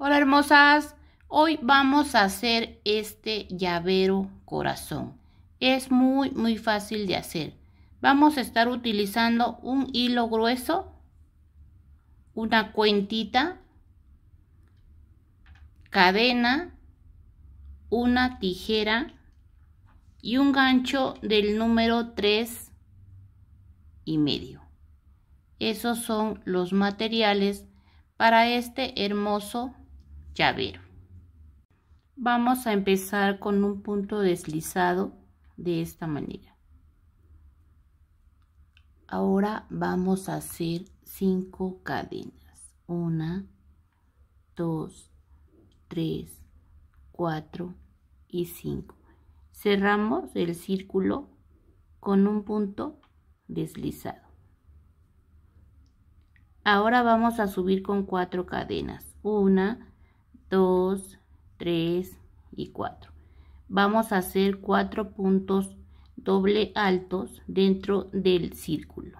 Hola hermosas, hoy vamos a hacer este llavero corazón. Es muy muy fácil de hacer. Vamos a estar utilizando un hilo grueso, una cuentita, cadena, una tijera y un gancho del número 3 y medio. Esos son los materiales para este hermoso llavero. Vamos a empezar con un punto deslizado de esta manera. Ahora vamos a hacer 5 cadenas. 1, 2, 3, 4 y 5. Cerramos el círculo con un punto deslizado. Ahora vamos a subir con 4 cadenas. 1, 2, 3 y 4. Vamos a hacer 4 puntos doble altos dentro del círculo.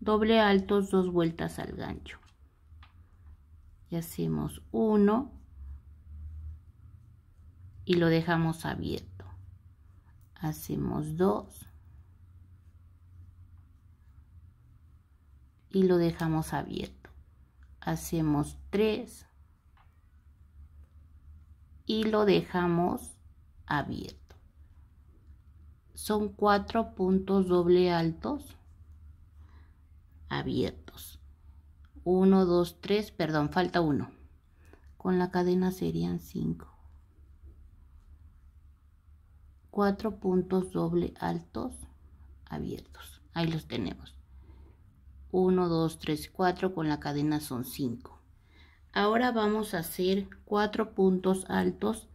Doble altos, dos vueltas al gancho. Y hacemos 1 y lo dejamos abierto. Hacemos 2 y lo dejamos abierto. Hacemos 3 y lo dejamos abierto. Son cuatro puntos doble altos abiertos. 1, 2, 3, perdón, falta uno. Con la cadena serían 5. Cuatro puntos doble altos abiertos. Ahí los tenemos. 1, 2, 3, 4, con la cadena son 5. Ahora vamos a hacer cuatro puntos altos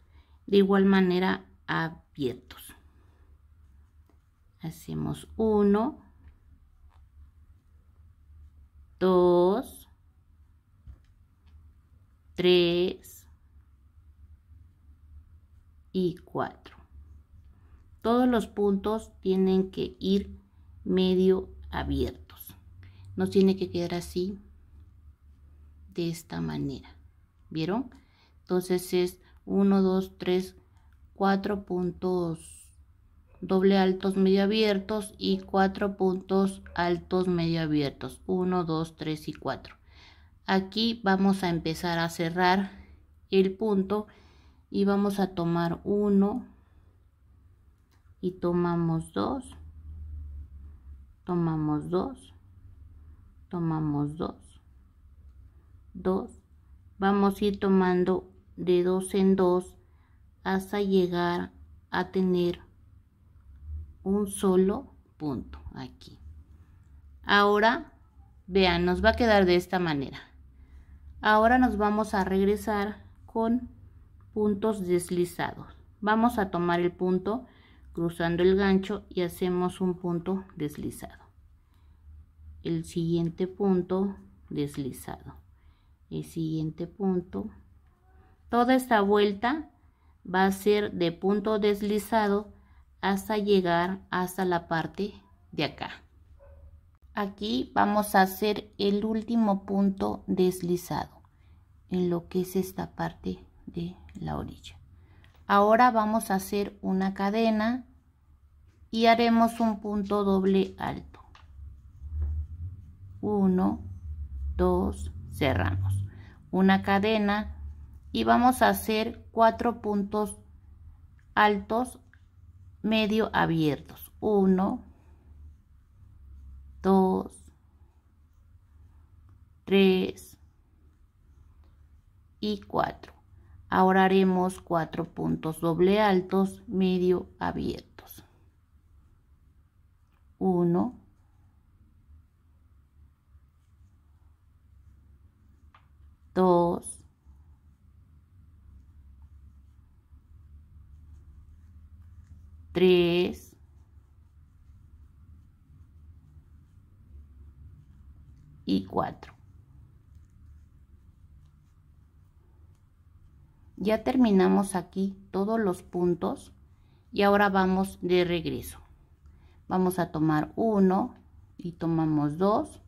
de igual manera abiertos. Hacemos uno, dos, tres y cuatro. Todos los puntos tienen que ir medio abiertos. no tiene que quedar así de esta manera. ¿Vieron? Entonces es 1, 2, 3, 4 puntos doble altos medio abiertos y 4 puntos altos medio abiertos. 1, 2, 3 y 4. Aquí vamos a empezar a cerrar el punto y vamos a tomar 1 y tomamos 2, tomamos 2, tomamos 2 2 vamos a ir tomando de dos en dos hasta llegar a tener un solo punto aquí ahora vean nos va a quedar de esta manera ahora nos vamos a regresar con puntos deslizados vamos a tomar el punto cruzando el gancho y hacemos un punto deslizado el siguiente punto deslizado el siguiente punto toda esta vuelta va a ser de punto deslizado hasta llegar hasta la parte de acá aquí vamos a hacer el último punto deslizado en lo que es esta parte de la orilla ahora vamos a hacer una cadena y haremos un punto doble alto 1 2 cerramos una cadena y vamos a hacer cuatro puntos altos medio abiertos Uno, dos, tres y cuatro. ahora haremos cuatro puntos doble altos medio abiertos 1 dos, tres, y cuatro. Ya terminamos aquí todos los puntos y ahora vamos de regreso. Vamos a tomar uno y tomamos dos,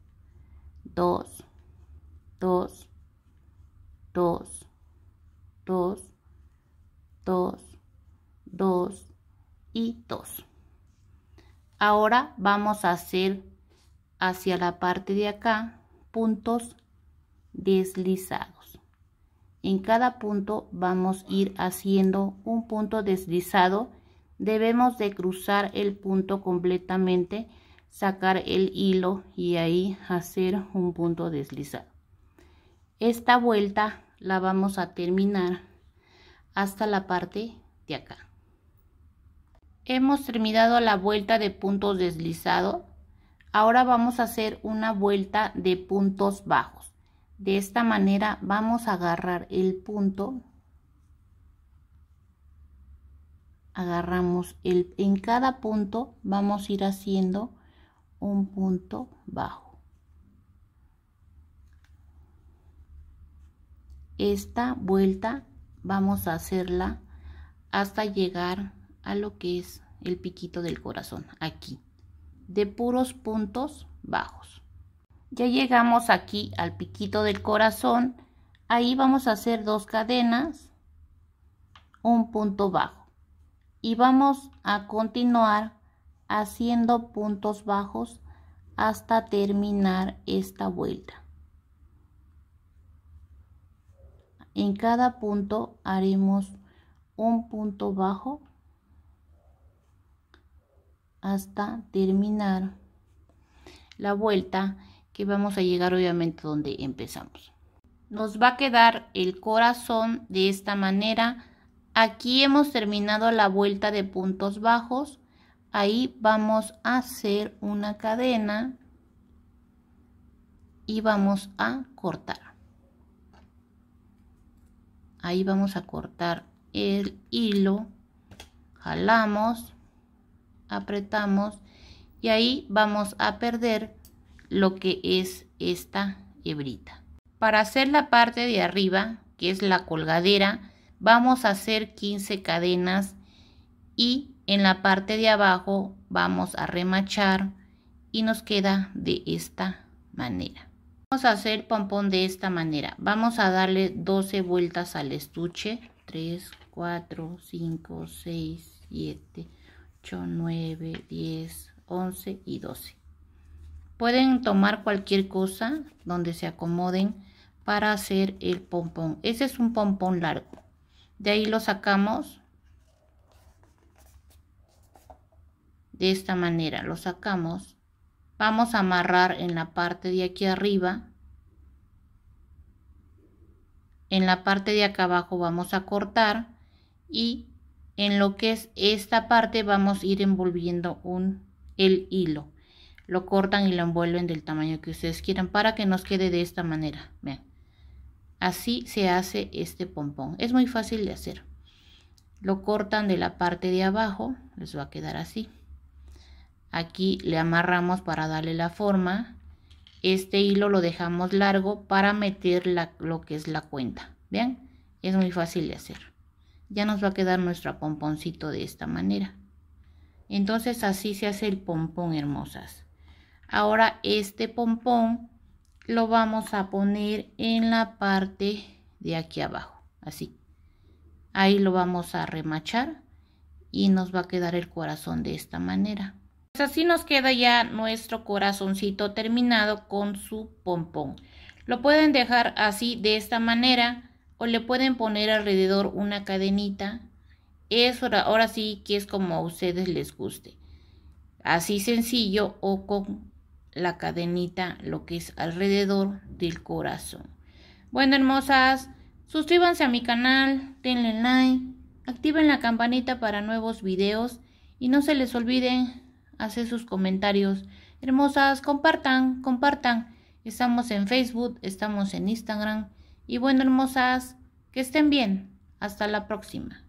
dos, dos, dos, dos, dos, dos y dos. Ahora vamos a hacer hacia la parte de acá puntos deslizados. En cada punto vamos a ir haciendo un punto deslizado. Debemos de cruzar el punto completamente, sacar el hilo y ahí hacer un punto deslizado. Esta vuelta la vamos a terminar hasta la parte de acá. Hemos terminado la vuelta de puntos deslizado. Ahora vamos a hacer una vuelta de puntos bajos. De esta manera vamos a agarrar el punto. Agarramos el, en cada punto vamos a ir haciendo un punto bajo. esta vuelta vamos a hacerla hasta llegar a lo que es el piquito del corazón aquí de puros puntos bajos ya llegamos aquí al piquito del corazón ahí vamos a hacer dos cadenas un punto bajo y vamos a continuar haciendo puntos bajos hasta terminar esta vuelta En cada punto haremos un punto bajo hasta terminar la vuelta que vamos a llegar obviamente donde empezamos. Nos va a quedar el corazón de esta manera. Aquí hemos terminado la vuelta de puntos bajos. Ahí vamos a hacer una cadena y vamos a cortar ahí vamos a cortar el hilo jalamos apretamos y ahí vamos a perder lo que es esta hebrita para hacer la parte de arriba que es la colgadera vamos a hacer 15 cadenas y en la parte de abajo vamos a remachar y nos queda de esta manera Vamos a hacer pompón de esta manera. Vamos a darle 12 vueltas al estuche. 3, 4, 5, 6, 7, 8, 9, 10, 11 y 12. Pueden tomar cualquier cosa donde se acomoden para hacer el pompón. Ese es un pompón largo. De ahí lo sacamos de esta manera. Lo sacamos Vamos a amarrar en la parte de aquí arriba. En la parte de acá abajo vamos a cortar y en lo que es esta parte vamos a ir envolviendo un, el hilo. Lo cortan y lo envuelven del tamaño que ustedes quieran para que nos quede de esta manera. Vean. Así se hace este pompón. Es muy fácil de hacer. Lo cortan de la parte de abajo. Les va a quedar así. Aquí le amarramos para darle la forma. Este hilo lo dejamos largo para meter lo que es la cuenta. Vean, es muy fácil de hacer. Ya nos va a quedar nuestro pomponcito de esta manera. Entonces así se hace el pompón, hermosas. Ahora este pompón lo vamos a poner en la parte de aquí abajo, así. Ahí lo vamos a remachar y nos va a quedar el corazón de esta manera así nos queda ya nuestro corazoncito terminado con su pompón. Lo pueden dejar así de esta manera o le pueden poner alrededor una cadenita. Eso ahora sí que es como a ustedes les guste. Así sencillo o con la cadenita lo que es alrededor del corazón. Bueno, hermosas, suscríbanse a mi canal, denle like, activen la campanita para nuevos videos y no se les olviden hace sus comentarios. Hermosas, compartan, compartan. Estamos en Facebook, estamos en Instagram. Y bueno, hermosas, que estén bien. Hasta la próxima.